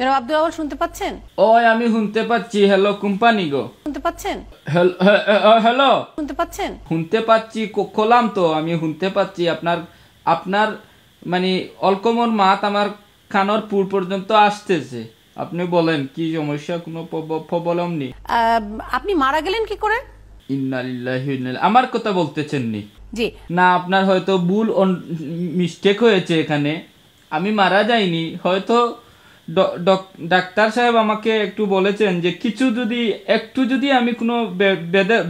জনাব আব্দুল আওয়াল শুনতে পাচ্ছেন ওই আমি শুনতে পাচ্ছি হ্যালো কোম্পানি গো শুনতে পাচ্ছেন হ্যালো oh, শুনতে পাচ্ছেন শুনতে পাচ্ছি খোলাম তো আমি শুনতে পাচ্ছি আপনার আপনার মানে অলকমর মাত আমার খানোর পুর পর্যন্ত আসতেছে আপনি বলেন কি সমস্যা কোনো প্রবলেম নেই আপনি মারা গেলেন কি করে ইন্নালিল্লাহি আমার কথা বলতেছেন জি না আপনার হয়তো ভুল মিস্টেক হয়েছে এখানে আমি মারা যাইনি হয়তো ডাক্তার সাহেব আমাকে একটু বলেছেন যে কিছু যদি একটু যদি আমি কোনো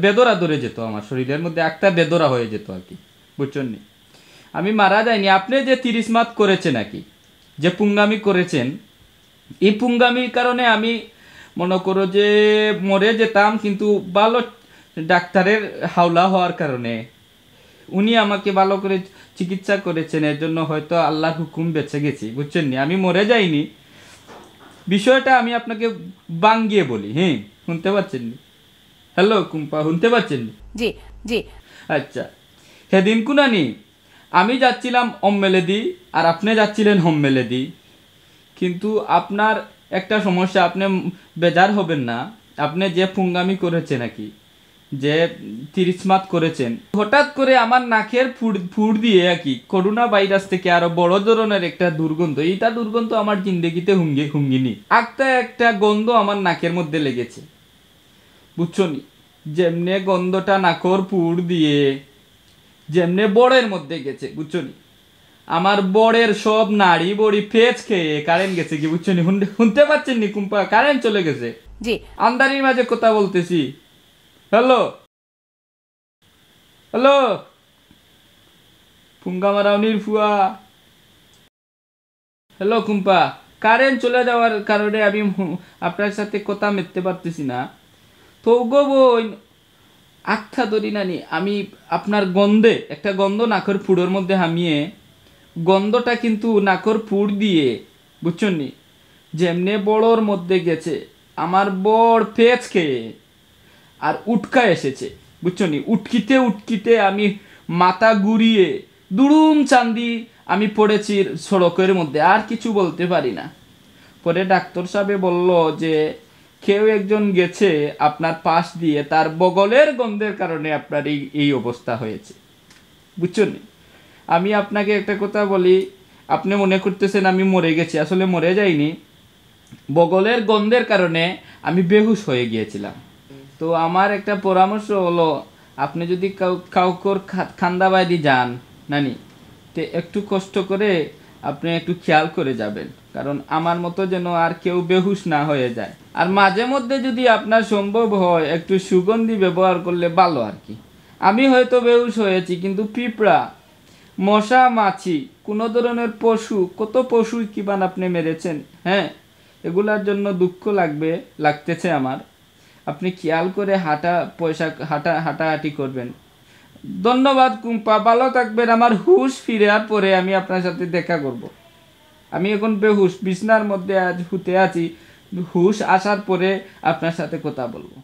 বেদরা ধরে যেত আমার শরীরের মধ্যে একটা বেদরা হয়ে যেত আর কি বুঝছেন নি আমি মারা যাইনি আপনি যে তিরিশ মাত করেছেন নাকি যে পুঙ্গামি করেছেন এই পুঙ্গামির কারণে আমি মনে করো যে মরে যেতাম কিন্তু ভালো ডাক্তারের হাওলা হওয়ার কারণে উনি আমাকে ভালো করে চিকিৎসা করেছেন এর জন্য হয়তো আল্লাহ হুকুম বেঁচে গেছি বুঝছেন নি আমি মরে যাইনি বিষয়টা আমি আপনাকে বাঙ্গিয়ে বলি হ্যাঁ শুনতে পাচ্ছেন হ্যালো কুম্পা শুনতে পাচ্ছেন জি জি আচ্ছা সেদিন কুনানি আমি যাচ্ছিলাম অম্মেলেদি আর আপনি যাচ্ছিলেন হোম্মেলেদি কিন্তু আপনার একটা সমস্যা আপনি বেজার হবেন না আপনি যে ফুঙ্গামি করেছে নাকি যে তিরিসমাত করেছেন হঠাৎ করে আমার নাকের ফুড দিয়ে আর কি করোনা ভাইরাস থেকে আরো বড় ধরনের একটা দুর্গন্ধ এইটা দুর্গন্ধ আমার জিন্দগিতে হুঙ্গি হুঙ্গিনি একটা একটা গন্ধ আমার নাকের মধ্যে লেগেছে বুঝছনি যেমনে গন্ধটা নাকর পুর দিয়ে যেমনে বড়ের মধ্যে গেছে বুঝছনি আমার বড়ের সব নাড়ি বড়ি ফেচ খেয়ে কারেন্ট গেছে কি বুঝছনি শুনতে পাচ্ছেন নি কুম্পা কারেন্ট চলে গেছে জি আন্দারির মাঝে কথা বলতেছি হ্যালো হ্যালো ফুঙ্গা মারাউনির ফুয়া হ্যালো কুম্পা কারেন্ট চলে যাওয়ার কারণে আমি আপনার সাথে কথা মেরতে পারতেছি না তো গো বই আখ্যা ধরি নানি আমি আপনার গন্ধে একটা গন্ধ নাকর ফুড়োর মধ্যে হামিয়ে গন্ধটা কিন্তু নাকর ফুড় দিয়ে বুঝছেন নি যেমনে বড়োর মধ্যে গেছে আমার বড় পেঁচ খেয়ে আর উটকা এসেছে বুঝছো নি উটকিতে উটকিতে আমি মাথা ঘুরিয়ে দুরুম চান্দি আমি পড়েছি সড়কের মধ্যে আর কিছু বলতে পারি না পরে ডাক্তার সাহেব বলল যে কেউ একজন গেছে আপনার পাশ দিয়ে তার বগলের গন্ধের কারণে আপনার এই এই অবস্থা হয়েছে বুঝছো নি আমি আপনাকে একটা কথা বলি আপনি মনে করতেছেন আমি মরে গেছি আসলে মরে যাইনি বগলের গন্ধের কারণে আমি বেহুশ হয়ে গিয়েছিলাম তো আমার একটা পরামর্শ হলো আপনি যদি কাউকর খান্দাবাদি যান নানি তে একটু কষ্ট করে আপনি একটু খেয়াল করে যাবেন কারণ আমার মতো যেন আর কেউ বেহুশ না হয়ে যায় আর মাঝে মধ্যে যদি আপনার সম্ভব হয় একটু সুগন্ধি ব্যবহার করলে ভালো আর কি আমি হয়তো বেহুশ হয়েছি কিন্তু পিঁপড়া মশা মাছি কোনো ধরনের পশু কত পশু কিবান আপনি মেরেছেন হ্যাঁ এগুলার জন্য দুঃখ লাগবে লাগতেছে আমার আপনি খেয়াল করে হাঁটা পয়সা হাঁটা হাঁটাহাঁটি করবেন ধন্যবাদ কুম্পা ভালো থাকবেন আমার হুশ ফিরার পরে আমি আপনার সাথে দেখা করব। আমি এখন বেহুশ বিছনার মধ্যে আজ হুতে আছি হুশ আসার পরে আপনার সাথে কথা বলবো